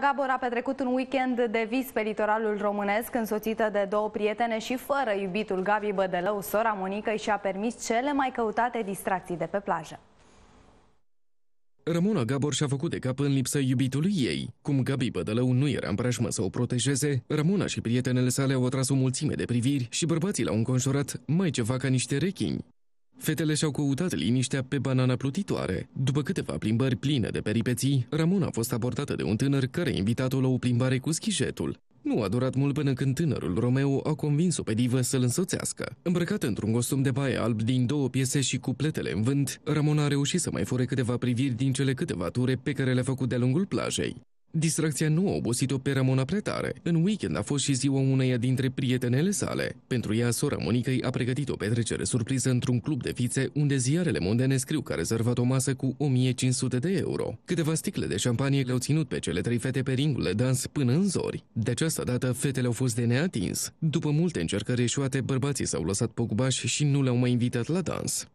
Gabor a petrecut un weekend de vis pe litoralul românesc, însoțită de două prietene și fără iubitul Gabi Bădelău, sora Monica, și-a permis cele mai căutate distracții de pe plajă. Ramona Gabor și-a făcut de cap în lipsa iubitului ei. Cum Gabi Bădălău nu era împrejmă să o protejeze, Ramona și prietenele sale au atras o mulțime de priviri și bărbații l-au înconjurat mai ceva ca niște rechini. Fetele și-au căutat liniștea pe banana plutitoare. După câteva plimbări pline de peripeții, Ramona a fost abordată de un tânăr care a invitat-o la o plimbare cu schijetul. Nu a durat mult până când tânărul Romeo a convins-o pe divă să-l însoțească. Îmbrăcat într-un costum de baie alb din două piese și cu pletele în vânt, Ramona a reușit să mai fure câteva priviri din cele câteva ture pe care le-a făcut de-a lungul plajei. Distracția nu a obosit-o pe Ramona Pretare. În weekend a fost și ziua uneia dintre prietenele sale. Pentru ea, sora Monicăi a pregătit o petrecere surpriză într-un club de fițe unde ziarele mondene scriu că a rezervat o masă cu 1500 de euro. Câteva sticle de șampanie le-au ținut pe cele trei fete pe ringul de dans până în zori. De această dată, fetele au fost de neatins. După multe încercări eșuate, bărbații s-au lăsat pogbași și nu le-au mai invitat la dans.